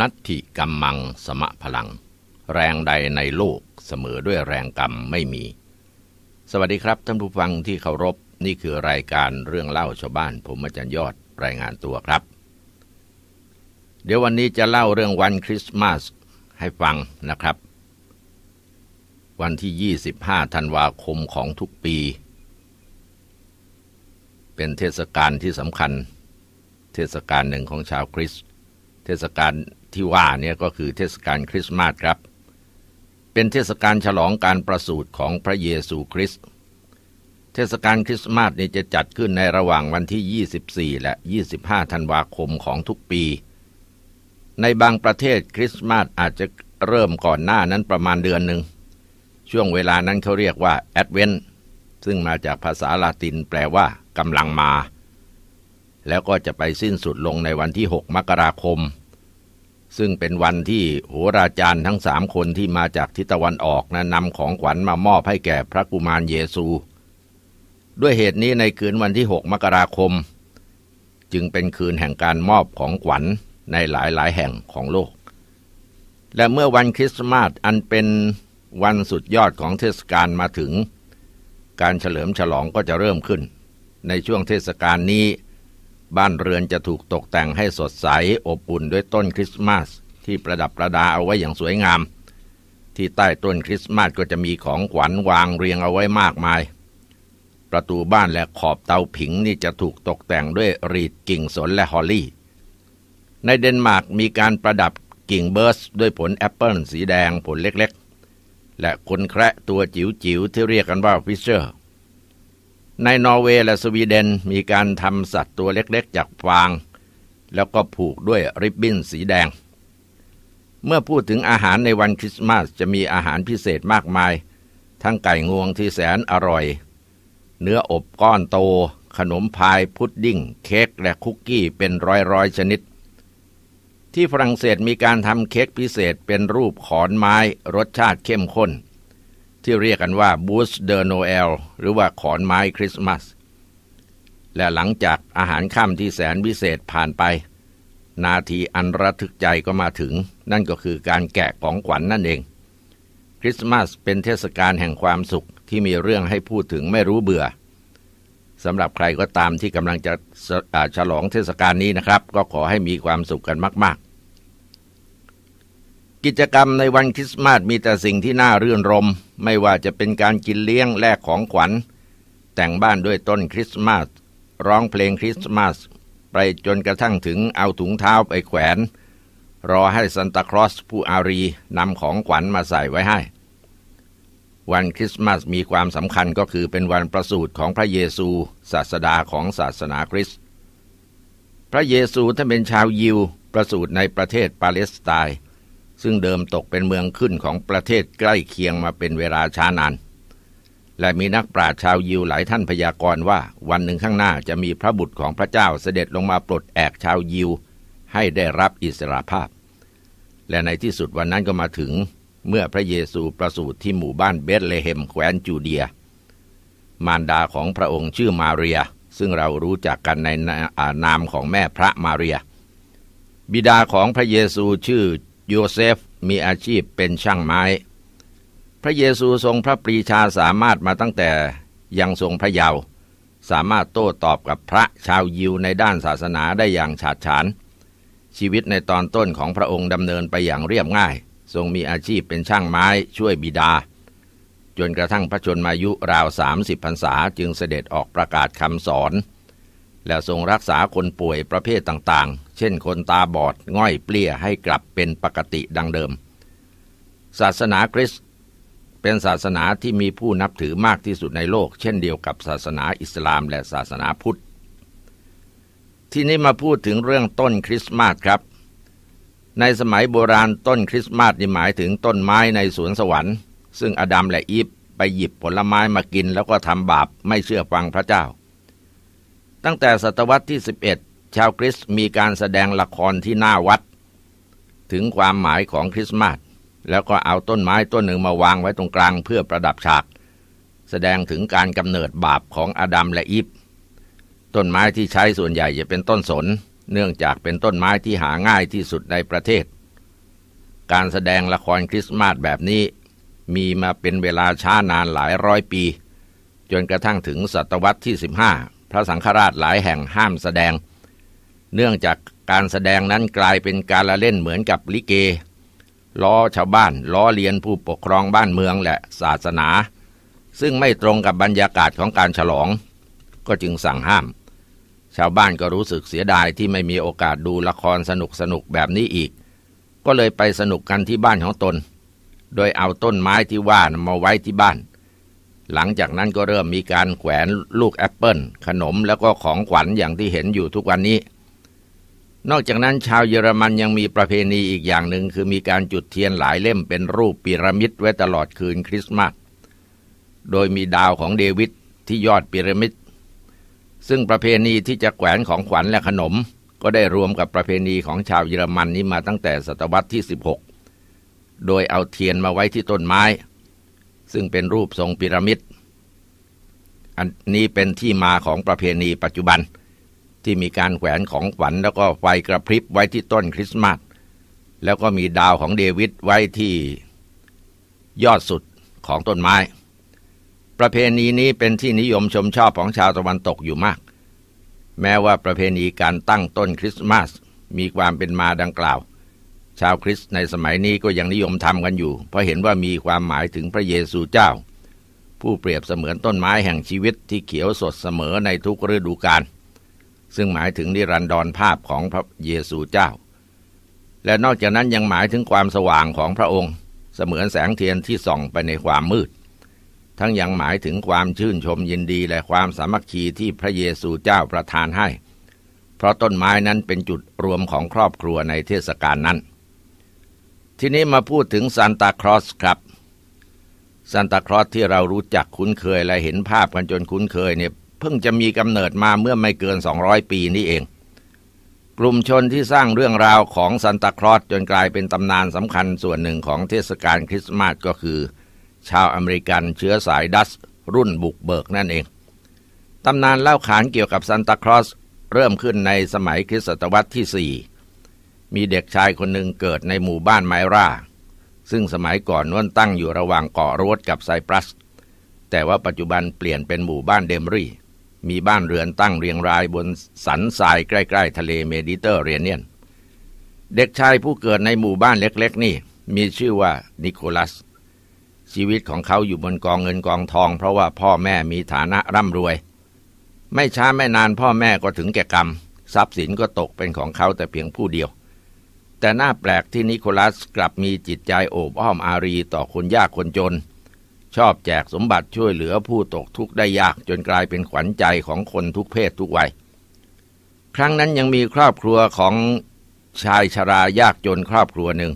นัตถิกรรมังสมะพลัง แรงใดในโลกเสมอด้วยแรงกรรมไม่มี สวัสดีครับ ท่านผู้ฟังที่เคารพนี่คือรายการเรื่องเล่าชาวบ้านผมอาจารย์ยอด รายงานตัวครับ เดี๋ยววันนี้จะเล่าเรื่องวันคริสต์มาส ให้ฟังนะครับ วันที่ 25ธันวาคมของทุกปี เป็นเทศกาลที่สำคัญ เทศกาลหนึ่งของชาวคริสต์เทศกาลที่ว่าเนี่ยก็คือเทศกาลคริสต์มาสครับ เป็นเทศกาลฉลองการประสูติของพระเยซูคริสต์ เทศกาลคริสต์มาสนี้จะจัดขึ้นในระหว่างวันที่ 24 และ 25 ธันวาคมของทุกปี ในบางประเทศคริสต์มาสอาจจะเริ่มก่อนหน้านั้นประมาณเดือนหนึ่ง ช่วงเวลานั้นเขาเรียกว่า แอดเวนซึ่งมาจากภาษาลาตินแปลว่ากำลังมาแล้วก็จะไปสิ้นสุดลงในวันที่ 6 มกราคม ซึ่งเป็นวันที่หัวราจารย์ทั้งสามคนที่มาจากทิศตะวันออกนะนำของขวัญมามอบให้แก่พระกุมารเยซู ด้วยเหตุนี้ในคืนวันที่ 6 มกราคม จึงเป็นคืนแห่งการมอบของขวัญในหลายๆแห่งของโลก และเมื่อวันคริสต์มาสอันเป็นวันสุดยอดของเทศกาลมาถึง การเฉลิมฉลองก็จะเริ่มขึ้น ในช่วงเทศกาลนี้บ้านเรือนจะถูกตกแต่งให้สดใสอบอุ่น ด้วยต้นคริสต์มาสที่ประดับประดาเอาไว้อย่างสวยงาม ที่ใต้ต้นคริสต์มาสก็จะมีของขวัญวางเรียงเอาไว้มากมาย ประตูบ้านและขอบเตาผิงนี่จะถูกตกแต่งด้วยรีดกิ่งสนและฮอลลี่ ในเดนมาร์กมีการประดับกิ่งเบิร์ส ด้วยผลแอปเปิลสีแดงผลเล็กๆ และคนแคระตัวจิ๋วๆที่เรียกกันว่าฟิชเชอร์ในนอร์เวย์และสวีเดนมีการทำสัตว์ตัวเล็กๆ จากฟาง แล้วก็ผูกด้วยริบบิ้นสีแดง เมื่อพูดถึงอาหารในวันคริสต์มาสจะมีอาหารพิเศษมากมาย ทั้งไก่งวงที่แสนอร่อย เนื้ออบก้อนโต ขนมพายพุดดิ้งเค้กและคุกกี้เป็นร้อย ๆ ชนิด ที่ฝรั่งเศสมีการทำเค้กพิเศษเป็นรูปขอนไม้รสชาติเข้มข้นที่เรียกกันว่าบูสเดอร์โนเอลหรือว่าขอนไม้คริสต์มาสและหลังจากอาหารค่ำที่แสนวิเศษผ่านไป นาทีอันระทึกใจก็มาถึงนั่นก็คือการแกะของขวัญนนั่นเอง คริสต์มาสเป็นเทศกาลแห่งความสุขที่มีเรื่องให้พูดถึงไม่รู้เบื่อสำหรับใครก็ตามที่กำลังจะฉลองเทศกาลนี้นะครับ ก็ขอให้มีความสุขกันมากกิจกรรมในวันคริสต์มาสมีแต่สิ่งที่น่ารื่นรมไม่ว่าจะเป็นการกินเลี้ยงแลกของขวัญ แต่งบ้านด้วยต้นคริสต์มาส ร้องเพลงคริสต์มาสไปจนกระทั่งถึงเอาถุงเท้าไปแขวน รอให้ซันตาคลอสผู้อารีนำของขวัญมาใส่ไว้ให้ วันคริสต์มาสมีความสำคัญก็คือเป็นวันประสูติของพระเยซูศาสดาของศาสนาคริสต์พระเยซูท่านเป็นชาวยิวประสูติในประเทศปาเลสไตน์ซึ่งเดิมตกเป็นเมืองขึ้นของประเทศใกล้เคียงมาเป็นเวลาช้านาน และมีนักปราชญ์ชาวยิวหลายท่านพยากรณ์ว่า วันหนึ่งข้างหน้าจะมีพระบุตรของพระเจ้าเสด็จลงมาปลดแอกชาวยิวให้ได้รับอิสรภาพ และในที่สุดวันนั้นก็มาถึงเมื่อพระเยซูประสูติที่หมู่บ้านเบธเลเฮมแคว้นจูเดีย มารดาของพระองค์ชื่อมาเรียซึ่งเรารู้จักกันในนามของแม่พระมาเรีย บิดาของพระเยซูชื่อโยเซฟมีอาชีพเป็นช่างไม้ พระเยซูทรงพระปรีชาสามารถมาตั้งแต่ยังทรงพระเยาว์สามารถโต้ตอบกับพระชาวยิวในด้านศาสนาได้อย่างฉาดฉาน ชีวิตในตอนต้นของพระองค์ดำเนินไปอย่างเรียบง่าย ทรงมีอาชีพเป็นช่างไม้ช่วยบิดา จนกระทั่งพระชนมายุราว 30พรรษาจึงเสด็จออกประกาศคำสอน และทรงรักษาคนป่วยประเภทต่างๆเช่นคนตาบอดง่อยเปลี่ยให้กลับเป็นปกติดังเดิม ศาสนาคริสต์เป็นศาสนาที่มีผู้นับถือมากที่สุดในโลก เช่นเดียวกับศาสนาอิสลามและศาสนาพุทธ ที่นี้มาพูดถึงเรื่องต้นคริสต์มาสครับ ในสมัยโบราณต้นคริสต์มาสนี่หมายถึงต้นไม้ในสวนสวรรค์ซึ่งอดัมและอีฟไปหยิบผลไม้มากินแล้วก็ทำบาปไม่เชื่อฟังพระเจ้า ตั้งแต่ศตวรรษที่ 11ชาวคริสต์มีการแสดงละครที่หน้าวัด ถึงความหมายของคริสต์มาส แล้วก็เอาต้นไม้ต้นหนึ่งมาวางไว้ตรงกลางเพื่อประดับฉาก แสดงถึงการกำเนิดบาปของอาดัมและอีฟ ต้นไม้ที่ใช้ส่วนใหญ่จะเป็นต้นสน เนื่องจากเป็นต้นไม้ที่หาง่ายที่สุดในประเทศ การแสดงละครคริสต์มาสแบบนี้มีมาเป็นเวลาช้านานหลายร้อยปี จนกระทั่งถึงศตวรรษที่ 15พระสังฆราชหลายแห่งห้ามแสดงเนื่องจากการแสดงนั้นกลายเป็นการละเล่นเหมือนกับลิเก ล้อชาวบ้านล้อเลียนผู้ปกครองบ้านเมืองและศาสนา ซึ่งไม่ตรงกับบรรยากาศของการฉลอง ก็จึงสั่งห้าม ชาวบ้านก็รู้สึกเสียดายที่ไม่มีโอกาสดูละครสนุกสนุกแบบนี้อีก ก็เลยไปสนุกกันที่บ้านของตน โดยเอาต้นไม้ที่ว่านมาไว้ที่บ้าน หลังจากนั้นก็เริ่มมีการแขวนลูกแอปเปิลขนมแล้วก็ของขวัญอย่างที่เห็นอยู่ทุกวันนี้นอกจากนั้นชาวเยอรมันยังมีประเพณีอีกอย่างหนึ่งคือมีการจุดเทียนหลายเล่มเป็นรูปปิรามิดไว้ตลอดคืนคริสต์มาสโดยมีดาวของเดวิดที่ยอดปิรามิด ซึ่งประเพณีที่จะแขวนของขวัญและขนม ก็ได้รวมกับประเพณีของชาวเยอรมันนี้มาตั้งแต่ศตวรรษที่ 16 โดยเอาเทียนมาไว้ที่ต้นไม้ ซึ่งเป็นรูปทรงปิรามิดอันนี้เป็นที่มาของประเพณีปัจจุบันที่มีการแขวนของขวัญแล้วก็ไฟกระพริบไว้ที่ต้นคริสต์มาส แล้วก็มีดาวของเดวิดไว้ที่ ยอดสุดของต้นไม้ ประเพณีนี้เป็นที่นิยมชมชอบของชาวตะวันตกอยู่มาก แม้ว่าประเพณีการตั้งต้นคริสต์มาสมีความเป็นมาดังกล่าว ชาวคริสต์ในสมัยนี้ก็ยังนิยมทำกันอยู่ เพราะเห็นว่ามีความหมายถึงพระเยซูเจ้า ผู้เปรียบเสมือนต้นไม้แห่งชีวิตที่เขียวสดเสมอในทุกฤดูกาลซึ่งหมายถึงนิรันดรภาพของพระเยซูเจ้า และนอกจากนั้นยังหมายถึงความสว่างของพระองค์เสมือนแสงเทียนที่ส่องไปในความมืด ทั้งยังหมายถึงความชื่นชมยินดีและความสามัคคีที่พระเยซูเจ้าประทานให้ เพราะต้นไม้นั้นเป็นจุดรวมของครอบครัวในเทศกาลนั้น ทีนี้มาพูดถึงซานตาคลอสครับซานตาคลอสที่เรารู้จักคุ้นเคยและเห็นภาพกันจนคุ้นเคยเนี่ยเพิ่งจะมีกำเนิดมาเมื่อไม่เกิน 200 ปีนี้เอง กลุ่มชนที่สร้างเรื่องราวของซันตาคลอสจนกลายเป็นตำนานสำคัญส่วนหนึ่งของเทศกาลคริสต์มาสก็คือชาวอเมริกันเชื้อสายดัส รุ่นบุกเบิกนั่นเอง ตำนานเล่าขานเกี่ยวกับซันตาคลอสเริ่มขึ้นในสมัยคริสตศตวรรษที่ 4 มีเด็กชายคนหนึ่งเกิดในหมู่บ้านไมราซึ่งสมัยก่อนนวนตั้งอยู่ระหว่างเกาะโรดกับไซปรัส แต่ว่าปัจจุบันเปลี่ยนเป็นหมู่บ้านเดมรี่มีบ้านเรือนตั้งเรียงรายบนสันทรายใกล้ๆ ทะเลเมดิเตอร์เรเนียนเด็กชายผู้เกิดในหมู่บ้านเล็ก ๆ นี่ มีชื่อว่านิโคลัส ชีวิตของเขาอยู่บนกองเงินกองทอง เพราะว่าพ่อแม่มีฐานะร่ำรวย ไม่ช้าไม่นานพ่อแม่ก็ถึงแก่กรรม ทรัพย์สินก็ตกเป็นของเขาแต่เพียงผู้เดียว แต่น่าแปลกที่นิโคลัสกลับมีจิตใจโอบอ้อมอารีต่อคนยากคนจนชอบแจกสมบัติช่วยเหลือผู้ตกทุกข์ได้ยากจนกลายเป็นขวัญใจของคนทุกเพศทุกวัย ครั้งนั้นยังมีครอบครัวของชายชรายากจนครอบครัวหนึ่ง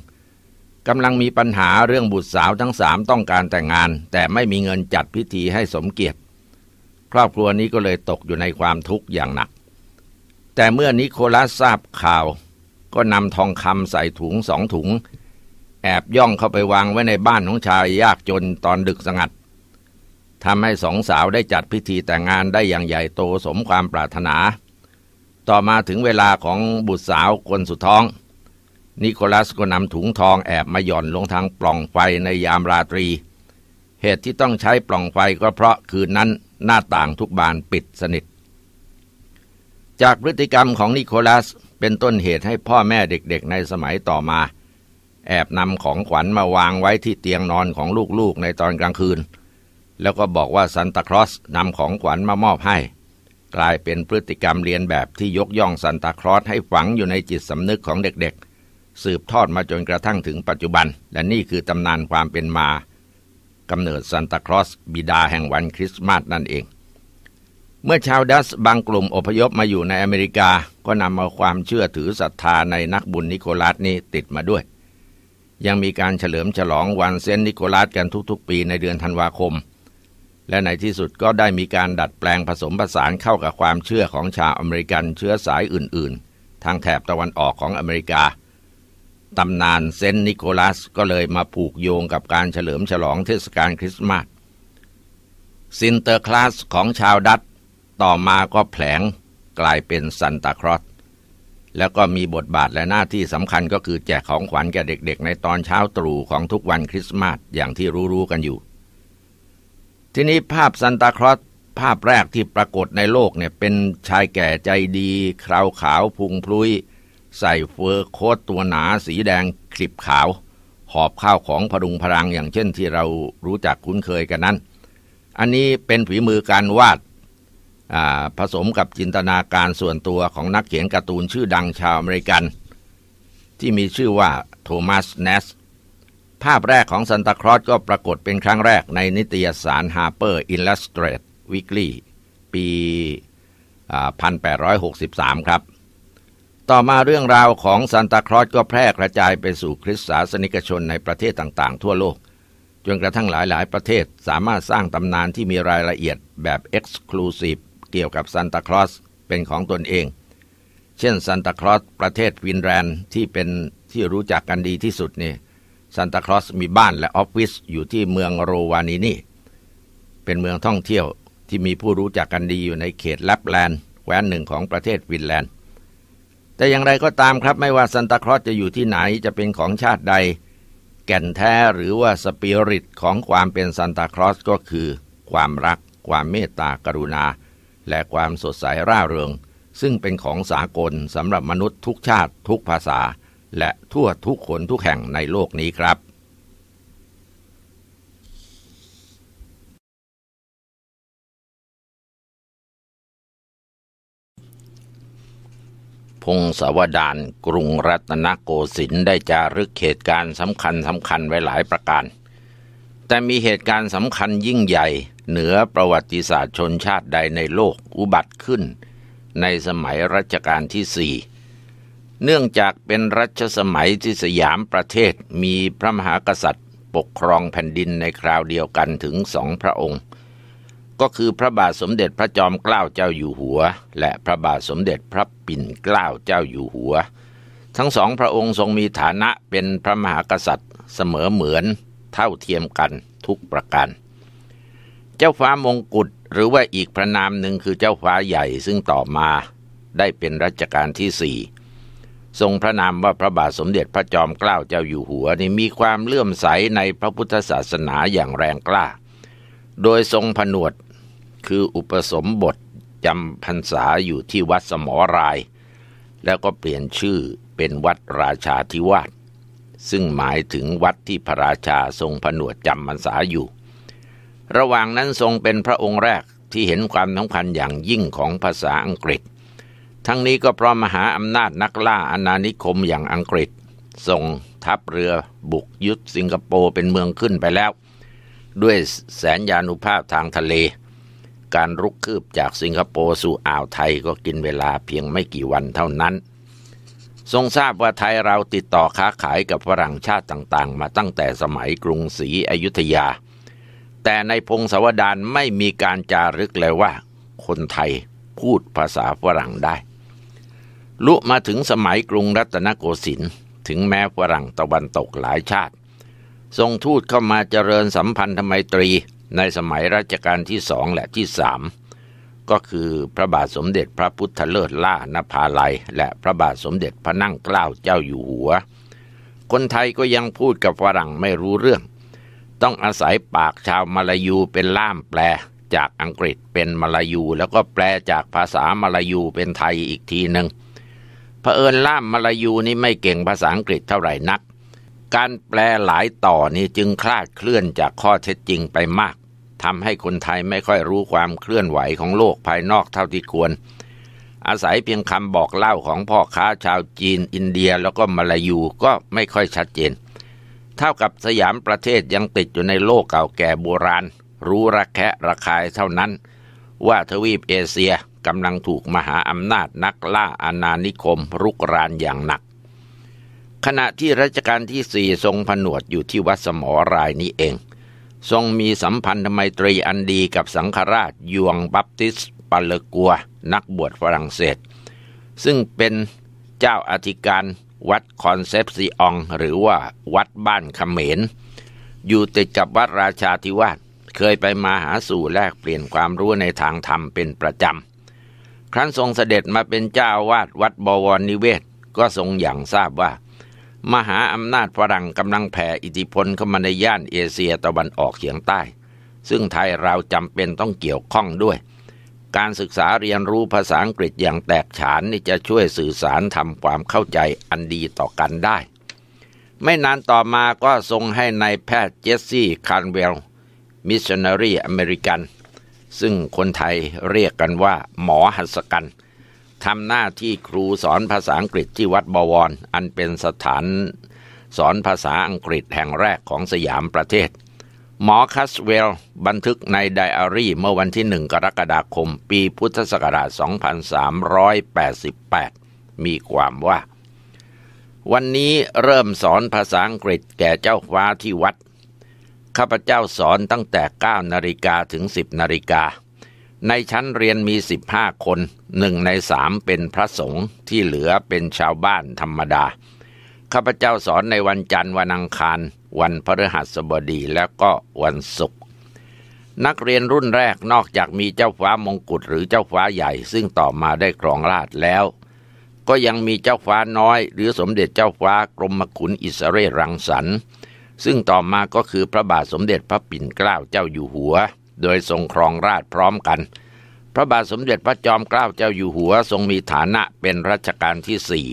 กำลังมีปัญหาเรื่องบุตรสาวทั้งสามต้องการแต่งงาน แต่ไม่มีเงินจัดพิธีให้สมเกียรติครอบครัวนี้ก็เลยตกอยู่ในความทุกข์อย่างหนัก แต่เมื่อนิโคลัสทราบข่าว ก็นำทองคำใส่ถุงสองถุงแอบย่องเข้าไปวางไว้ในบ้านของชาย ยากจนตอนดึกสงัดทำให้สองสาวได้จัดพิธีแต่งงานได้อย่างใหญ่โตสมความปรารถนา ต่อมาถึงเวลาของบุตรสาวคนสุดท้อง นิโคลัสก็นำถุงทองแอบมาหย่อนลงทางปล่องไฟในยามราตรี เหตุที่ต้องใช้ปล่องไฟก็เพราะคืนนั้นหน้าต่างทุกบานปิดสนิท จากพฤติกรรมของนิโคลัสเป็นต้นเหตุให้พ่อแม่เด็กๆ ในสมัยต่อมาแอบนำของขวัญมาวางไว้ที่เตียงนอนของลูกๆในตอนกลางคืน แล้วก็บอกว่าซันตาคลอสนำของขวัญมามอบให้ กลายเป็นพฤติกรรมเรียนแบบที่ยกย่องซันตาคลอสให้ฝังอยู่ในจิตสำนึกของเด็กๆ สืบทอดมาจนกระทั่งถึงปัจจุบัน และนี่คือตำนานความเป็นมากำเนิดซันตาคลอสบิดาแห่งวันคริสต์มาสนั่นเอง เมื่อชาวดัสบางกลุ่มอพยพมาอยู่ในอเมริกา ก็นำเอาความเชื่อถือศรัทธาในนักบุญนิโคลัสนี้ติดมาด้วยยังมีการเฉลิมฉลองวันเซนต์นิโคลัสกันทุกๆปีในเดือนธันวาคม และในที่สุดก็ได้มีการดัดแปลงผสมผสานเข้ากับความเชื่อของชาวอเมริกันเชื้อสายอื่นๆทางแถบตะวันออกของอเมริกา ตำนานเซนต์นิโคลัสก็เลยมาผูกโยงกับการเฉลิมฉลองเทศกาลคริสต์มาสซินเตอร์คลาสของชาวดัตต่อมาก็แผลงกลายเป็นซันตาครอสแล้วก็มีบทบาทและหน้าที่สำคัญก็คือแจกของขวัญแก่เด็กๆ ในตอนเช้าตรู่ของทุกวันคริสต์มาสอย่างที่รู้ๆกันอยู่ ทีนี้ภาพซันตาคลอสภาพแรกที่ปรากฏในโลกเนี่ยเป็นชายแก่ใจดีคราวขาวพุงพลุย ใส่เฟอร์โคตตัวหนาสีแดงคลิบขาว หอบข้าวของพดุงพลังอย่างเช่นที่เรารู้จักคุ้นเคยกันนั้น อันนี้เป็นฝีมือการวาดผสมกับจินตนาการส่วนตัวของนักเขียนการ์ตูนชื่อดังชาวอเมริกัน ที่มีชื่อว่าโทมัสเนส ภาพแรกของซันตาคลอสก็ปรากฏเป็นครั้งแรกในนิตยสาร Harper Illustrated Weekly ปี1863ครับ ต่อมาเรื่องราวของซันตาคลอสก็แพร่กระจายไปสู่คริสตศาสนิกชนในประเทศต่างๆทั่วโลก จนกระทั่งหลายๆประเทศสามารถสร้างตำนานที่มีรายละเอียดแบบ Exclusive เกี่ยวกับซันตาคลอสเป็นของตนเอง เช่นซันตาคลอสประเทศฟินแลนด์ที่เป็นที่รู้จักกันดีที่สุดเนี่ยซันตาคลอสมีบ้านและออฟฟิศอยู่ที่เมืองโรวานินีเป็นเมืองท่องเที่ยวที่มีผู้รู้จักกันดีอยู่ในเขตแลบแลนด์แคว้นหนึ่งของประเทศฟินแลนด์แต่อย่างไรก็ตามครับไม่ว่าซันตาคลอสจะอยู่ที่ไหนจะเป็นของชาติใด แก่นแท้หรือว่าสปิริตของความเป็นซันตาคลอสก็คือ ความรักความเมตตากรุณาและความสดใสร่าเริงซึ่งเป็นของสากลสำหรับมนุษย์ทุกชาติทุกภาษาและทั่วทุกคนทุกแห่งในโลกนี้ครับ พงศาวดารกรุงรัตนโกสินทร์ได้จารึกเหตุการณ์สำคัญสำคัญไว้หลายประการ แต่มีเหตุการณ์สำคัญยิ่งใหญ่เหนือประวัติศาสตร์ชนชาติใดในโลกอุบัติขึ้น ในสมัยรัชกาลที่สี่เนื่องจากเป็นรัชสมัยที่สยามประเทศมีพระมหากษัตริย์ ปกครองแผ่นดินในคราวเดียวกันถึงสองพระองค์ ก็คือพระบาทสมเด็จพระจอมเกล้าเจ้าอยู่หัว และพระบาทสมเด็จพระปิ่นเกล้าเจ้าอยู่หัว ทั้งสองพระองค์ทรงมีฐานะเป็นพระมหากษัตริย์ เสมอเหมือน เท่าเทียมกันทุกประการเจ้าฟ้ามงกุฎหรือว่าอีกพระนามหนึ่งคือเจ้าฟ้าใหญ่ซึ่งต่อมาได้เป็นรัชกาลที่สี่ทรงพระนามว่าพระบาทสมเด็จพระจอมเกล้าเจ้าอยู่หัวนี่มีความเลื่อมใสในพระพุทธศาสนาอย่างแรงกล้า โดยทรงผนวดคืออุปสมบทจำพรรษาอยู่ที่วัดสมอราย แล้วก็เปลี่ยนชื่อเป็นวัดราชาธิวาสซึ่งหมายถึงวัดที่พระราชาทรงผนวดจำพรรษาอยู่ระหว่างนั้นทรงเป็นพระองค์แรกที่เห็นความสำคัญอย่างยิ่งของภาษาอังกฤษ ทั้งนี้ก็เพราะมหาอำนาจนักล่าอาณานิคมอย่างอังกฤษส่งทัพเรือบุกยึดสิงคโปร์เป็นเมืองขึ้นไปแล้ว ด้วยแสนยานุภาพทางทะเล การรุกคืบจากสิงคโปร์สู่อ่าวไทยก็กินเวลาเพียงไม่กี่วันเท่านั้น ทรงทราบว่าไทยเราติดต่อค้าขายกับฝรั่งชาติต่างๆ มาตั้งแต่สมัยกรุงศรีอยุธยาแต่ในพงศาวดารไม่มีการจารึกเลยว่าคนไทยพูดภาษาฝรั่งได้ ลุมาถึงสมัยกรุงรัตนโกสินทร์ถึงแม้ฝรั่งตะวันตกหลายชาติ ทรงทูตเข้ามาเจริญสัมพันธไมตรีในสมัยรัชกาลที่สองและที่สามก็คือพระบาทสมเด็จพระพุทธเลิศล่านภาลัยและพระบาทสมเด็จพระนั่งเกล้าเจ้าอยู่หัว คนไทยก็ยังพูดกับฝรั่งไม่รู้เรื่องต้องอาศัยปากชาวมาลายูเป็นล่ามแปลจากอังกฤษเป็นมาลายูแล้วก็แปลจากภาษามาลายูเป็นไทยอีกทีหนึ่งเผอิญล่ามมาลายูนี่ไม่เก่งภาษาอังกฤษเท่าไหร่นัก การแปลหลายต่อนี่จึงคลาดเคลื่อนจากข้อเท็จจริงไปมากทำให้คนไทยไม่ค่อยรู้ความเคลื่อนไหวของโลกภายนอกเท่าที่ควร อาศัยเพียงคำบอกเล่าของพ่อค้าชาวจีนอินเดียแล้วก็มาลายูก็ไม่ค่อยชัดเจนเท่ากับสยามประเทศยังติดอยู่ในโลกเก่าแก่โบราณ รู้ระแคะระคายเท่านั้น ว่าทวีปเอเชียกำลังถูกมหาอำนาจนักล่าอาณานิคมรุกรานอย่างหนัก ขณะที่รัชกาลที่สี่ทรงผนวดอยู่ที่วัดสมอรายนี้เอง ทรงมีสัมพันธไมตรีอันดีกับสังฆราช ยวงบัพติสปาเลกัวนักบวชฝรั่งเศส ซึ่งเป็นเจ้าอธิการวัดคอนเซปซีอองหรือว่าวัดบ้านขเขมร อยู่ติดกับวัดราชาธิวาสเคยไปมาหาสู่แลกเปลี่ยนความรู้ในทางธรรมเป็นประจำ ครั้นทรงเสด็จมาเป็นเจ้าวาดวัดบวรนิเวศก็ทรงอย่างทราบว่า มหาอำนาจฝรั่งกำลังแผ่อิทธิพลเข้ามาในย่านเอเชียตะวันออกเฉียงใต้ ซึ่งไทยเราจำเป็นต้องเกี่ยวข้องด้วยการศึกษาเรียนรู้ภาษาอังกฤษอย่างแตกฉาน นี่จะช่วยสื่อสารทำความเข้าใจอันดีต่อกันได้ ไม่นานต่อมาก็ทรงให้ในายแพทย์เจสซี่คานเวลมิชชันนารีอเมริกันซึ่งคนไทยเรียกกันว่าหมอหัสกันทำหน้าที่ครูสอนภาษาอังกฤษที่วัดบวร อันเป็นสถาน สอนภาษาอังกฤษแห่งแรกของสยามประเทศหมอคัสเวลบันทึกในไดอารี่เมื่อวันที่หนึ่งกรกฎาคม ปีพุทธศักราช 2388 มีความว่า วันนี้เริ่มสอนภาษาอังกฤษแก่เจ้าฟ้าที่วัด ข้าพเจ้าสอนตั้งแต่ 9นาฬิกาถึง 10นาฬิกา ในชั้นเรียนมี 15 คนหนึ่งในสามเป็นพระสงฆ์ที่เหลือเป็นชาวบ้านธรรมดา ข้าพเจ้าสอนในวันจันทร์วันอังคารวันพฤหัสบดีแล้วก็วันศุกร์นักเรียนรุ่นแรกนอกจากมีเจ้าฟ้ามงกุฎหรือเจ้าฟ้าใหญ่ ซึ่งต่อมาได้ครองราชแล้ว ก็ยังมีเจ้าฟ้าน้อย หรือสมเด็จเจ้าฟ้ากรมขุนอิสเรรังสรรค์ซึ่งต่อมาก็คือพระบาทสมเด็จพระปิ่นเกล้าเจ้าอยู่หัว โดยทรงครองราชพร้อมกัน พระบาทสมเด็จพระจอมเกล้าเจ้าอยู่หัวทรงมีฐานะเป็นรัชกาลที่สี่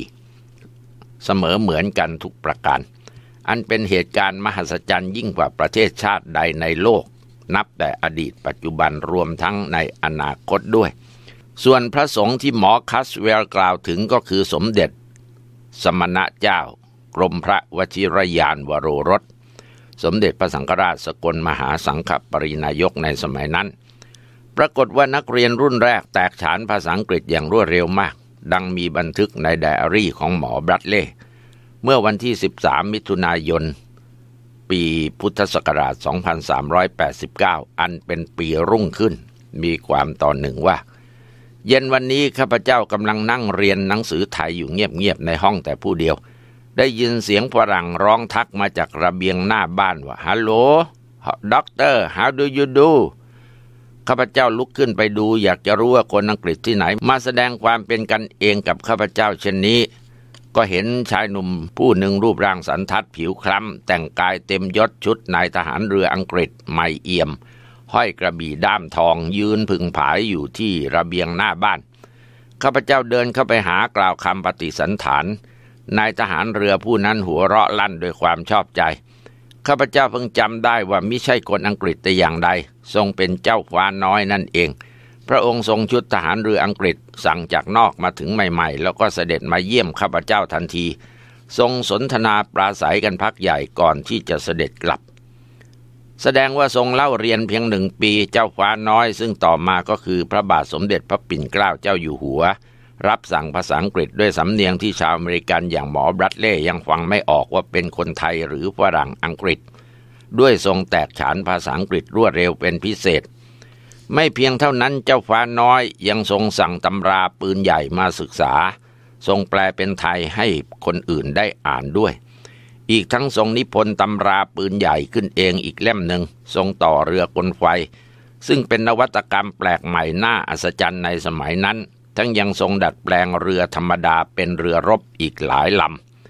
เสมอเหมือนกันทุกประการอันเป็นเหตุการณ์มหัศจรรย์ยิ่งกว่าประเทศชาติใดในโลก นับแต่อดีตปัจจุบันรวมทั้งในอนาคตด้วย ส่วนพระสงฆ์ที่หมอคัสเวลกล่าวถึงก็คือสมเด็จ สมณะเจ้า กรมพระวชิรยานวโรรสสมเด็จพระสังฆราชสกลมหาสังฆปรินายกในสมัยนั้น ปรากฏว่านักเรียนรุ่นแรกแตกฉานภาษาอังกฤษอย่างรวดเร็วมาก ดังมีบันทึกในไดอารี่ของหมอบรัดเล่เมื่อวันที่ 13 มิถุนายน ปีพุทธศักราช 2389 อันเป็นปีรุ่งขึ้น มีความตอนหนึ่งว่า เย็นวันนี้ข้าพเจ้ากำลังนั่งเรียนหนังสือไทย อยู่เงียบๆ ในห้องแต่ผู้เดียว ได้ยินเสียงฝรั่งร้องทักมาจากระเบียงหน้าบ้านว่าฮัลโหลด็อกเตอร์ how do you do ข้าพเจ้าลุกขึ้นไปดูอยากจะรู้ว่าคนอังกฤษที่ไหน มาแสดงความเป็นกันเองกับข้าพเจ้าเช่นนี้ก็เห็นชายหนุ่มผู้หนึ่งรูปร่างสันทัดผิวคล้ำแต่งกายเต็มยศชุดนายทหารเรืออังกฤษไม่เอี่ยม ห้อยกระบี่ด้ามทอง ยืนพึงผายอยู่ที่ระเบียงหน้าบ้านข้าพเจ้าเดินเข้าไปหากล่าวคำปฏิสันฐานนายทหารเรือผู้นั้นหัวเราะลั่นด้วยความชอบใจข้าพเจ้าเพิ่งจำได้ว่ามิใช่คนอังกฤษแต่อย่างใด ทรงเป็นเจ้าฟ้าน้อยนั่นเองพระองค์ทรงชุดทหารเรืออังกฤษสั่งจากนอกมาถึงใหม่ ๆ แล้วก็เสด็จมาเยี่ยมข้าพเจ้าทันที ทรงสนทนาปราศัยกันพักใหญ่ก่อนที่จะเสด็จกลับ แสดงว่าทรงเล่าเรียนเพียงหนึ่งปีเจ้าฟ้าน้อยซึ่งต่อมาก็คือพระบาทสมเด็จพระปิ่นเกล้าเจ้าอยู่หัว รับสั่งภาษาอังกฤษด้วยสำเนียงที่ชาวอเมริกันอย่างหมอบรัดเล่ยังฟังไม่ออกว่าเป็นคนไทยหรือฝรั่งอังกฤษ ด้วยทรงแตกฉานภาษาอังกฤษรวดเร็วเป็นพิเศษไม่เพียงเท่านั้นเจ้าฟ้าน้อย ยังทรงสั่งตำราปืนใหญ่มาศึกษา ทรงแปลเป็นไทยให้คนอื่นได้อ่านด้วย อีกทั้งทรงนิพนธ์ตำราปืนใหญ่ขึ้นเองอีกเล่มหนึ่งทรงต่อเรือกลไฟ ซึ่งเป็นนวัตกรรมแปลกใหม่น่าอัศจรรย์ในสมัยนั้น ทั้งยังทรงดัดแปลงเรือธรรมดาเป็นเรือรบอีกหลายล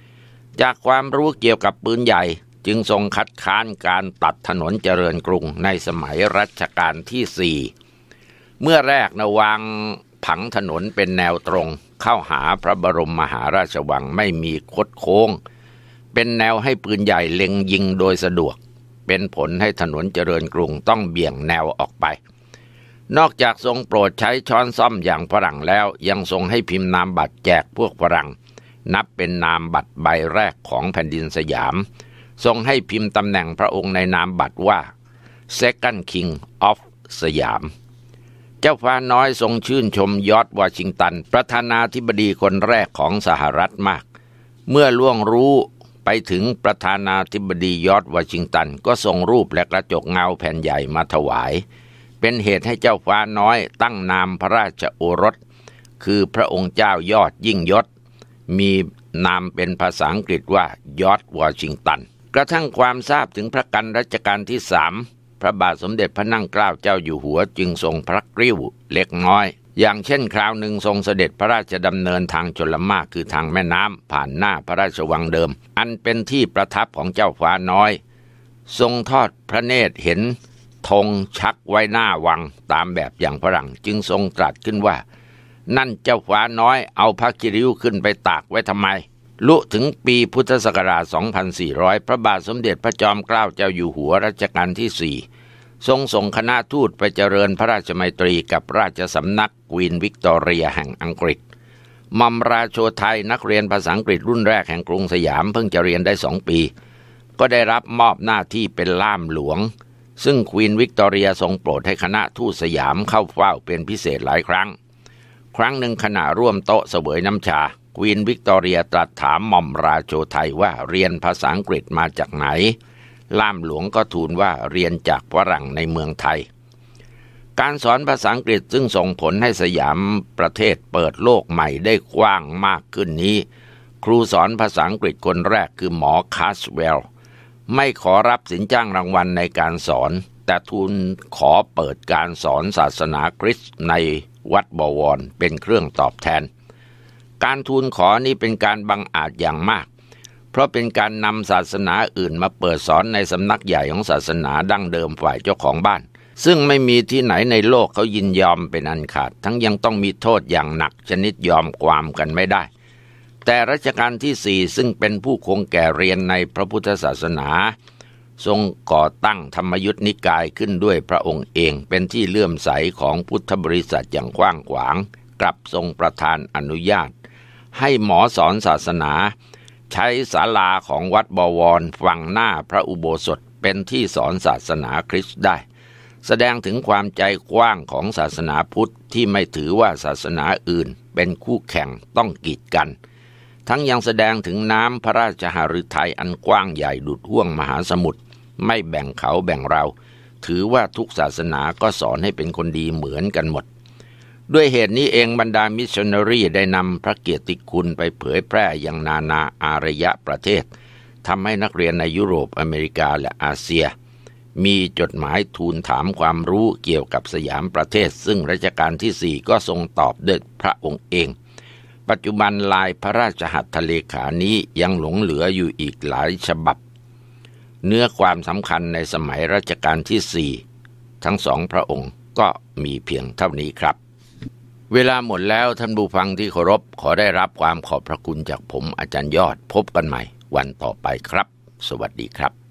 ำจากความรู้เกี่ยวกับปืนใหญ่จึงทรงคัดค้านการตัดถนนเจริญกรุงในสมัยรัชกาลที่สี่ เมื่อแรกนะวางผังถนนเป็นแนวตรง เข้าหาพระบรมมหาราชวังไม่มีคดโค้ง เป็นแนวให้ปืนใหญ่เล็งยิงโดยสะดวก เป็นผลให้ถนนเจริญกรุงต้องเบี่ยงแนวออกไป นอกจากทรงโปรดใช้ช้อนซ่อมอย่างฝรั่งแล้วยังทรงให้พิมพ์นามบัตรแจกพวกฝรั่งนับเป็นนามบัตรใบแรกของแผ่นดินสยามทรงให้พิมพ์ตำแหน่งพระองค์ในนามบัตรว่า Second King of สยามเจ้าฟ้าน้อยทรงชื่นชมยอดวอชิงตันประธานาธิบดีคนแรกของสหรัฐมาก เมื่อล่วงรู้ไปถึงประธานาธิบดียอดวอชิงตันก็ส่งรูปและกระจกเงาแผ่นใหญ่มาถวาย เป็นเหตุให้เจ้าฟ้าน้อยตั้งนามพระราชโอรส คือพระองค์เจ้ายอดยิ่งยศ มีนามเป็นภาษาอังกฤษว่ายอดวอชิงตันระทั่งความทราบถึงพระกันรัชกาลที่สามพระบาทสมเด็จพระนั่งเกล้าเจ้าอยู่หัวจึงทรงพระกริ้วเล็กน้อย อย่างเช่นคราวหนึ่งทรงเสด็จพระราชดำเนินทางชลมากคือทางแม่น้ำผ่านหน้าพระราชวังเดิม อันเป็นที่ประทับของเจ้าฟ้าน้อย ทรงทอดพระเนตรเห็นธงชักไว้หน้าวังตามแบบอย่างฝรั่ง จึงทรงตรัสขึ้นว่า นั่นเจ้าฟ้าน้อย เอาพระกิริ้วขึ้นไปตากไว้ทำไมลุถึงปีพุทธศักราช 2400 พระบาทสมเด็จพระจอมเกล้าเจ้าอยู่หัวรัชกาลที่สี่ทรงส่งคณะทูตไปเจริญพระราชมัยตรีกับราชสำนักกวีนวิกตอเรียแห่งอังกฤษ มัมราโชไทยนักเรียนภาษาอังกฤษรุ่นแรกแห่งกรุงสยามเพิ่งจะเรียนได้สองปี ก็ได้รับมอบหน้าที่เป็นล่ามหลวง ซึ่งควีนวิกตอเรียทรงโปรดให้คณะทูตสยามเข้าเฝ้าเป็นพิเศษหลายครั้งครั้งหนึ่งขณะร่วมโต๊ะเสวยน้ำชา ควีนวิกตอเรียตรัสถามหม่อมราโชไทยว่าเรียนภาษาอังกฤษมาจากไหน ล่ามหลวงก็ทูลว่าเรียนจากฝรั่งในเมืองไทย การสอนภาษาอังกฤษซึ่งส่งผลให้สยามประเทศเปิดโลกใหม่ได้กว้างมากขึ้นนี้ ครูสอนภาษาอังกฤษคนแรกคือหมอคาสเวล ไม่ขอรับสินจ้างรางวัลในการสอน แต่ทูลขอเปิดการสอนศาสนาคริสต์ในวัดบวร เป็นเครื่องตอบแทน การทูลขอนี้เป็นการบังอาจอย่างมาก เพราะเป็นการนำศาสนาอื่นมาเปิดสอนในสำนักใหญ่ของศาสนาดั้งเดิมฝ่ายเจ้าของบ้าน ซึ่งไม่มีที่ไหนในโลกเขายินยอมเป็นอันขาด ทั้งยังต้องมีโทษอย่างหนักชนิดยอมความกันไม่ได้ แต่รัชกาลที่สี่ซึ่งเป็นผู้คงแก่เรียนในพระพุทธศาสนาทรงก่อตั้งธรรมยุทธนิกายขึ้นด้วยพระองค์เองเป็นที่เลื่อมใสของพุทธบริษัทอย่างกว้างขวาง กลับทรงประธานอนุญาต ให้หมอสอนศาสนา ใช้ศาลาของวัดบวร ฝั่งหน้าพระอุโบสถเป็นที่สอนศาสนาคริสต์ได้ แสดงถึงความใจกว้างของศาสนาพุทธที่ไม่ถือว่าศาสนาอื่นเป็นคู่แข่งต้องกีดกัน ทั้งยังแสดงถึงน้ำพระราชหฤทัยอันกว้างใหญ่ดุดห่วงมหาสมุทรไม่แบ่งเขาแบ่งเรา ถือว่าทุกศาสนาก็สอนให้เป็นคนดีเหมือนกันหมด ด้วยเหตุนี้เองบรรดามิชชันนารีได้นำพระเกียรติคุณไปเผยแพร่อย่างนานาอารยะประเทศทำให้นักเรียนในยุโรปอเมริกาและอาเซีย มีจดหมายทูลถามความรู้เกี่ยวกับสยามประเทศ ซึ่งรัชกาลที่สี่ก็ทรงตอบด้วยพระองค์เอง ปัจจุบันลายพระราชหัตถเลขานี้ยังหลงเหลืออยู่อีกหลายฉบับเนื้อความสำคัญในสมัยรัชกาลที่สี่ทั้งสองพระองค์ก็มีเพียงเท่านี้ครับ เวลาหมดแล้วท่านผู้ฟังที่เคารพขอได้รับความขอบพระคุณจากผมอาจารย์ยอดพบกันใหม่ วันต่อไปครับ สวัสดีครับ